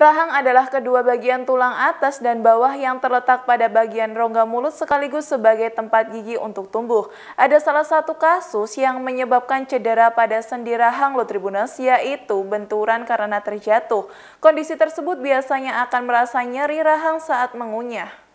Rahang adalah kedua bagian tulang atas dan bawah yang terletak pada bagian rongga mulut sekaligus sebagai tempat gigi untuk tumbuh. Ada salah satu kasus yang menyebabkan cedera pada sendi rahang lo Tribunus yaitu benturan karena terjatuh. Kondisi tersebut biasanya akan merasa nyeri rahang saat mengunyah.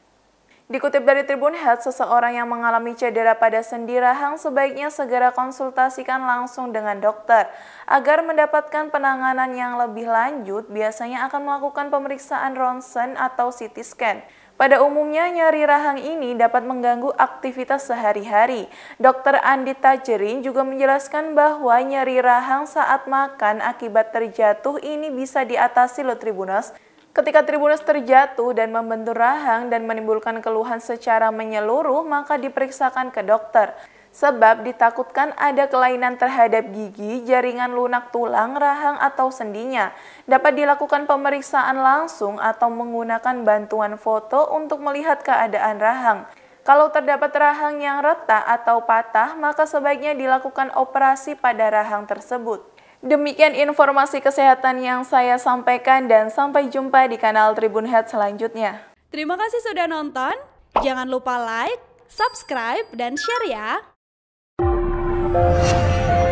Dikutip dari Tribun Health, seseorang yang mengalami cedera pada sendi rahang sebaiknya segera konsultasikan langsung dengan dokter. Agar mendapatkan penanganan yang lebih lanjut, biasanya akan melakukan pemeriksaan ronsen atau CT scan. Pada umumnya, nyeri rahang ini dapat mengganggu aktivitas sehari-hari. Dokter Andi Tajerin juga menjelaskan bahwa nyeri rahang saat makan akibat terjatuh ini bisa diatasi lo Tribunas Ketika Tribunus terjatuh dan membentur rahang dan menimbulkan keluhan secara menyeluruh, maka diperiksakan ke dokter. Sebab ditakutkan ada kelainan terhadap gigi, jaringan lunak tulang, rahang, atau sendinya. Dapat dilakukan pemeriksaan langsung atau menggunakan bantuan foto untuk melihat keadaan rahang. Kalau terdapat rahang yang retak atau patah, maka sebaiknya dilakukan operasi pada rahang tersebut. Demikian informasi kesehatan yang saya sampaikan dan sampai jumpa di kanal Tribun Head selanjutnya. Terima kasih sudah nonton. Jangan lupa like, subscribe, dan share ya.